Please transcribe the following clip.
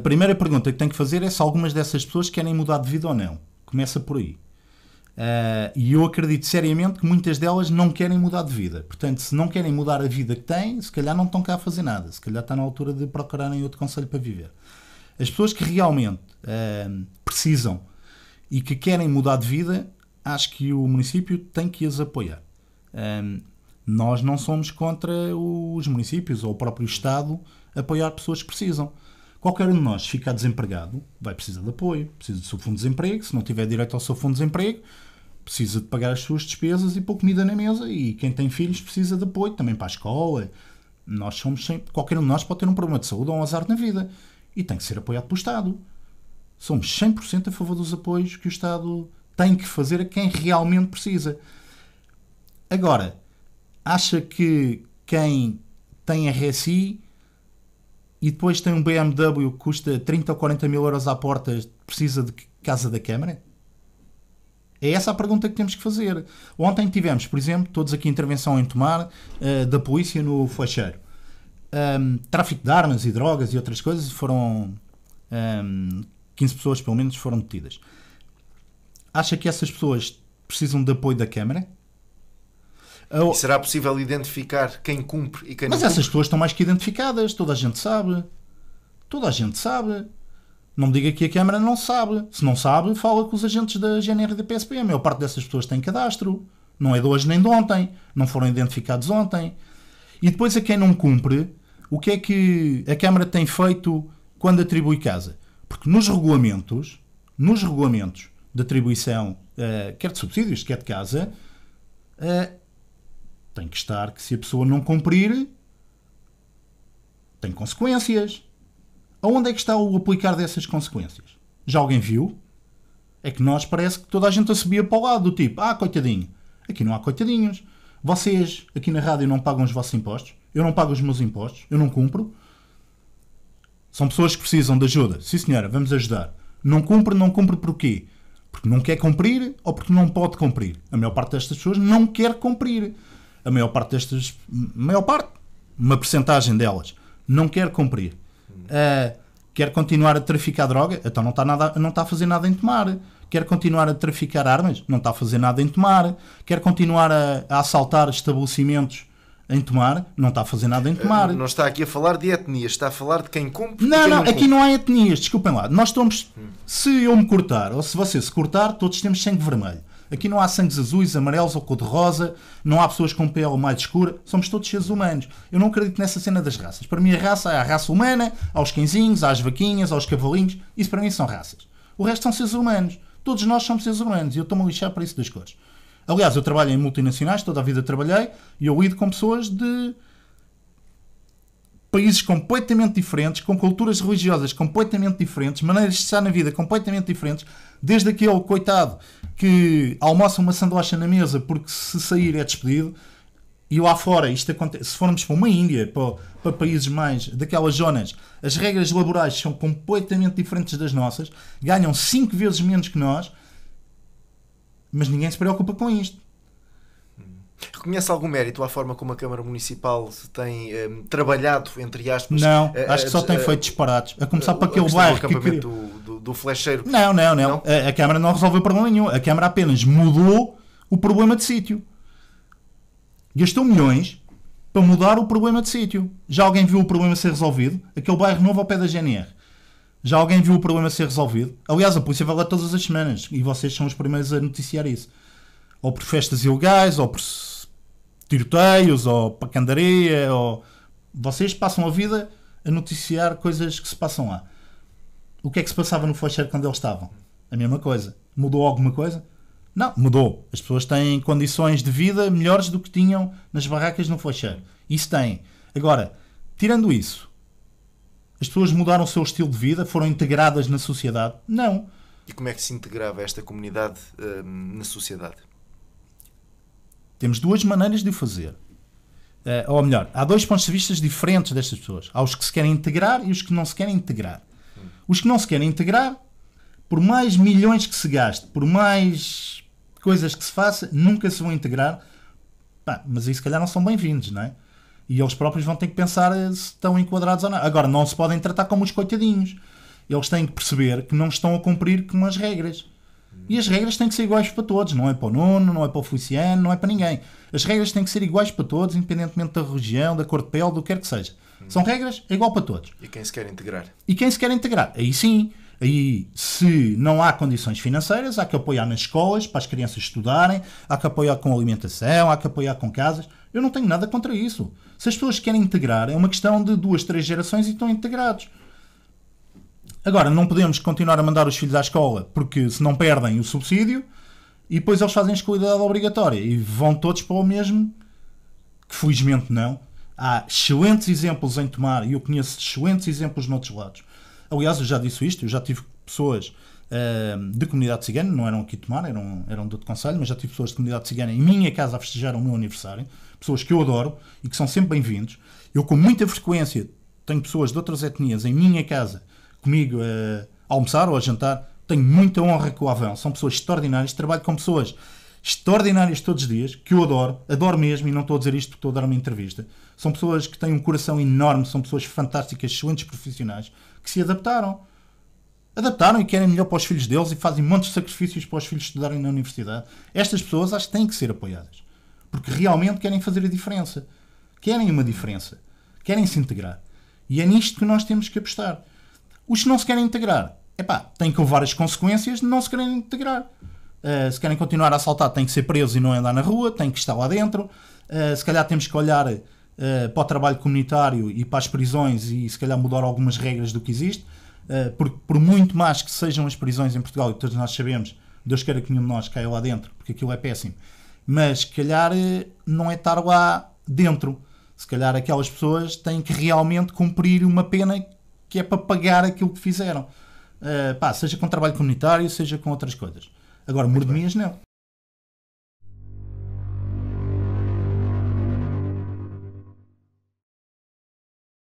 A primeira pergunta que tenho que fazer é se algumas dessas pessoas querem mudar de vida ou não. Começa por aí. Uh, e eu acredito seriamente que muitas delas não querem mudar de vida. Portanto, se não querem mudar a vida que têm, se calhar não estão cá a fazer nada. Se calhar está na altura de procurarem outro conselho para viver. As pessoas que realmente uh, precisam e que querem mudar de vida, acho que o município tem que as apoiar. Eh, nós não somos contra os municípios ou o próprio Estado apoiar pessoas que precisam. Qualquer um de nós ficar desempregado vai precisar de apoio, precisa do seu fundo de desemprego, se não tiver direito ao seu fundo de desemprego, precisa de pagar as suas despesas e pôr comida na mesa. E quem tem filhos precisa de apoio também para a escola. Nós somos sempre, qualquer um de nós pode ter um problema de saúde ou um azar na vida e tem que ser apoiado pelo Estado. Somos 100% a favor dos apoios que o Estado tem que fazer a quem realmente precisa. Agora, acha que quem tem RSI e depois tem um BMW que custa 30 ou 40 mil euros à porta, precisa de casa da Câmara? É essa a pergunta que temos que fazer. Ontem tivemos, por exemplo, todos aqui intervenção em tomar uh, da polícia no Facheiro. Um, tráfico de armas e drogas e outras coisas foram. Um, 15 pessoas, pelo menos, foram detidas. Acha que essas pessoas precisam de apoio da Câmara? É e será possível identificar quem cumpre e quem Mas não Mas essas pessoas estão mais que identificadas, toda a gente sabe. Toda a gente sabe. Não me diga que a Câmara não sabe. Se não sabe, fala com os agentes da GNR e da PSP. A maior parte dessas pessoas tem cadastro. Não é de hoje nem de ontem. Não foram identificados ontem. E depois a quem não cumpre, o que é que a Câmara tem feito quando atribui casa? Porque nos regulamentos, nos regulamentos de atribuição, uh, quer de subsídios, quer de casa, uh, tem que estar que se a pessoa não cumprir, tem consequências. Aonde é que está o aplicar dessas consequências? Já alguém viu? É que nós parece que toda a gente a subia para o lado, do tipo, ah, coitadinho. Aqui não há coitadinhos. Vocês aqui na rádio não pagam os vossos impostos. Eu não pago os meus impostos. Eu não cumpro. São pessoas que precisam de ajuda. Sim, senhora, vamos ajudar. Não cumpre, não cumpre porquê? Porque não quer cumprir ou porque não pode cumprir. A maior parte destas pessoas não quer cumprir a maior parte destas, maior parte, uma percentagem delas, não quer cumprir. Uh, quer continuar a traficar droga, então não está, nada, não está a fazer nada em tomar. Quer continuar a traficar armas, não está a fazer nada em tomar. Quer continuar a, a assaltar estabelecimentos em tomar, não está a fazer nada em tomar. Não está aqui a falar de etnias, está a falar de quem cumpre. Não, quem não, não aqui não há etnias, desculpem lá. Nós estamos, se eu me cortar ou se você se cortar, todos temos sangue vermelho. Aqui não há sangues azuis, amarelos ou cor-de-rosa, não há pessoas com pele mais escura, somos todos seres humanos. Eu não acredito nessa cena das raças. Para mim, a raça é a raça humana, aos quinzinhos, às vaquinhas, aos cavalinhos, isso para mim são raças. O resto são seres humanos. Todos nós somos seres humanos e eu estou-me a lixar para isso das cores. Aliás, eu trabalho em multinacionais, toda a vida trabalhei, e eu lido com pessoas de países completamente diferentes, com culturas religiosas completamente diferentes, maneiras de estar na vida completamente diferentes, desde aquele coitado que almoça uma sandoacha na mesa porque se sair é despedido. E lá fora, isto acontece, se formos para uma Índia, para, para países mais daquelas zonas, as regras laborais são completamente diferentes das nossas, ganham 5 vezes menos que nós, mas ninguém se preocupa com isto reconhece algum mérito à forma como a Câmara Municipal se tem um, trabalhado, entre aspas? Não, acho que só tem feito disparados. A começar a, para aquele bairro. Do acampamento que... do, do, do flecheiro. Não, não, não. não? A, Câmara não resolveu problema nenhum. A Câmara apenas mudou o problema de sítio. Gastou milhões para mudar o problema de sítio. Já alguém viu o problema ser resolvido? Aquele bairro novo ao pé da GNR. Já alguém viu o problema ser resolvido? Aliás, a polícia vai lá todas as semanas e vocês são os primeiros a noticiar isso. Ou por festas ilegais, ou por tiroteios ou pacandaria ou vocês passam a vida a noticiar coisas que se passam lá. O que é que se passava no Focher quando eles estavam? A mesma coisa. Mudou alguma coisa? Não, mudou. As pessoas têm condições de vida melhores do que tinham nas barracas no Focher. Isso tem. Agora, tirando isso, as pessoas mudaram o seu estilo de vida? Foram integradas na sociedade? Não. E como é que se integrava esta comunidade hum, na sociedade? Temos duas maneiras de o fazer. Uh, ou melhor, há dois pontos de vista diferentes destas pessoas. Há os que se querem integrar e os que não se querem integrar. Os que não se querem integrar, por mais milhões que se gaste, por mais coisas que se faça, nunca se vão integrar. Pá, mas aí se calhar não são bem-vindos, não é? E eles próprios vão ter que pensar eh, se estão enquadrados ou não. Agora, não se podem tratar como os coitadinhos. Eles têm que perceber que não estão a cumprir com as regras. E as regras têm que ser iguais para todos, não é para o Nuno, não é para o Feliciano, não é para ninguém. As regras têm que ser iguais para todos, independentemente da região, da cor de pele, do que quer que seja. São regras, é igual para todos. E quem se quer integrar? E quem se quer integrar? Aí sim, aí se não há condições financeiras, há que apoiar nas escolas para as crianças estudarem, há que apoiar com alimentação, há que apoiar com casas. Eu não tenho nada contra isso. Se as pessoas querem integrar, é uma questão de duas, três gerações e estão integrados. Agora, não podemos continuar a mandar os filhos à escola porque se não perdem o subsídio e depois eles fazem escolaridade obrigatória e vão todos para o mesmo, que felizmente não. Há excelentes exemplos em tomar e eu conheço excelentes exemplos noutros lados. Aliás, eu já disse isto, eu já tive pessoas uh, de comunidade cigana, não eram aqui de Tomar, eram, eram de outro conselho, mas já tive pessoas de comunidade cigana em minha casa a festejar o meu aniversário, pessoas que eu adoro e que são sempre bem-vindos. Eu, com muita frequência, tenho pessoas de outras etnias em minha casa comigo a almoçar ou a jantar, tenho muita honra com o Avão. São pessoas extraordinárias, trabalho com pessoas extraordinárias todos os dias, que eu adoro, adoro mesmo, e não estou a dizer isto porque estou a dar uma entrevista. São pessoas que têm um coração enorme, são pessoas fantásticas, excelentes profissionais, que se adaptaram. Adaptaram e querem melhor para os filhos deles e fazem montes de sacrifícios para os filhos estudarem na universidade. Estas pessoas acho que têm que ser apoiadas. Porque realmente querem fazer a diferença. Querem uma diferença. Querem se integrar. E é nisto que nós temos que apostar. Os que não se querem integrar, epá, tem que levar as consequências de não se querem integrar. Uh, se querem continuar a assaltar, têm que ser presos e não andar na rua, têm que estar lá dentro. Uh, se calhar temos que olhar uh, para o trabalho comunitário e para as prisões e se calhar mudar algumas regras do que existe. Por, por, muito mais que sejam as prisões em Portugal, e todos nós sabemos, Deus queira que nenhum de nós caia lá dentro, porque aquilo é péssimo. Mas se calhar não é estar lá dentro. Se calhar aquelas pessoas têm que realmente cumprir uma pena que é para pagar aquilo que fizeram. Uh, pá, seja com trabalho comunitário, seja com outras coisas. Agora, mordomias não.